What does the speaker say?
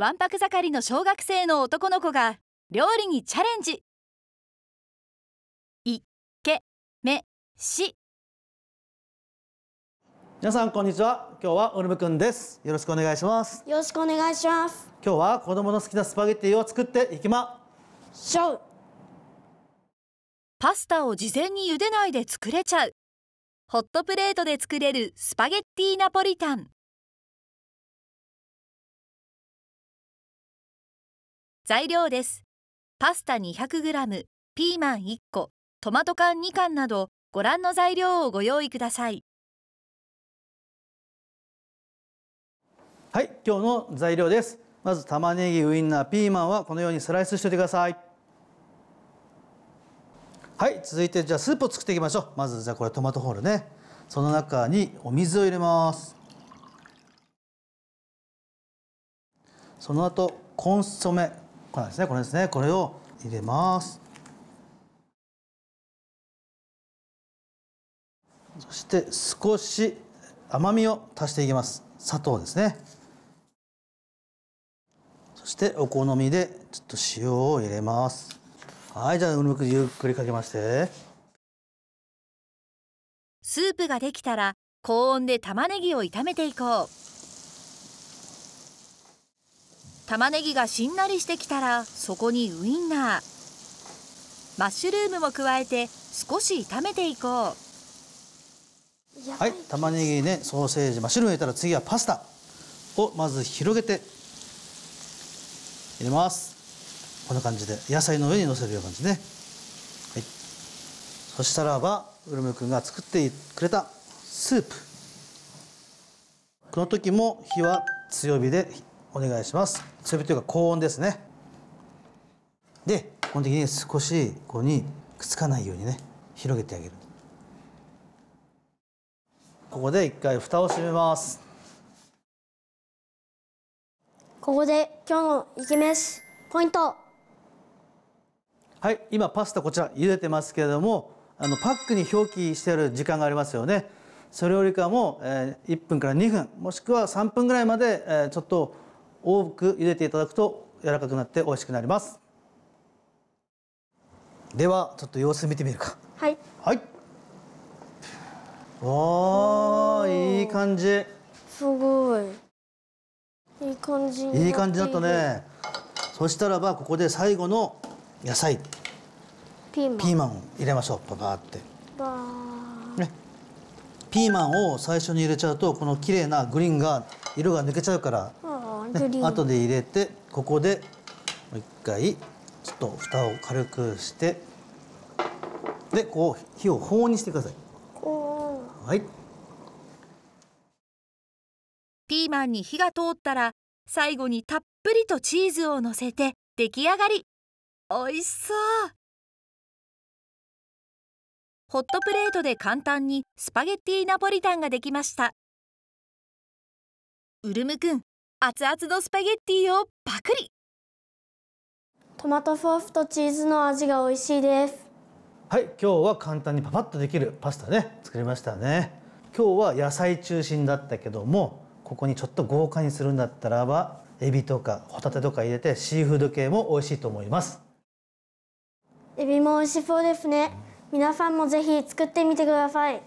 わんぱく盛りの小学生の男の子が料理にチャレンジいけめし皆さんこんにちは今日はうるむくんですよろしくお願いしますよろしくお願いします今日は子供の好きなスパゲッティを作っていきましょうパスタを事前に茹でないで作れちゃうホットプレートで作れるスパゲッティナポリタン材料ですパスタ 200g ピーマン1個トマト缶2缶などご覧の材料をご用意くださいはい今日の材料ですまず玉ねぎウインナーピーマンはこのようにスライスしておいてくださいはい続いてじゃあスープを作っていきましょうまずじゃあこれトマトホールねその中にお水を入れますその後コンソメこれですねこれですねこれを入れますそして少し甘みを足していきます砂糖ですねそしてお好みでちょっと塩を入れますはいじゃあうるくゆっくりかけましてスープができたら高温で玉ねぎを炒めていこう玉ねぎがしんなりしてきたらそこにウインナーマッシュルームも加えて少し炒めていこうはい玉ねぎねソーセージマッシュルーム入れたら次はパスタをまず広げて入れますこんな感じで野菜の上にのせるような感じね、はい、そしたらばウルム君が作ってくれたスープこの時も火は強火でお願いします強火というか高温ですねで基本的に少しここにくっつかないようにね広げてあげるここで一回蓋を閉めますここで今日のイケメシポイントはい今パスタこちら茹でてますけれどもあのパックに表記してある時間がありますよねそれよりかも、えー、1分から2分もしくは3分ぐらいまで、えー、ちょっと多く茹でていただくと柔らかくなって美味しくなりますではちょっと様子見てみるかはいはいおーいい感じすごいいい感じいい感じだったねそしたらばここで最後の野菜ピーマンピーマンを入れましょうパパってバーねピーマンを最初に入れちゃうとこの綺麗なグリーンが色が抜けちゃうから、う後で入れてここでもう一回ちょっと蓋を軽くしてでこう火を保温にしてください。はいピーマンに火が通ったら最後にたっぷりとチーズをのせて出来上がりおいしそうホットプレートで簡単にスパゲッティナポリタンができましたウルムくん熱々のスパゲッティをパクリトマトソースとチーズの味が美味しいですはい今日は簡単にパパッとできるパスタね作りましたね今日は野菜中心だったけどもここにちょっと豪華にするんだったらばエビとかホタテとか入れてシーフード系も美味しいと思いますエビも美味しそうですね皆さんもぜひ作ってみてください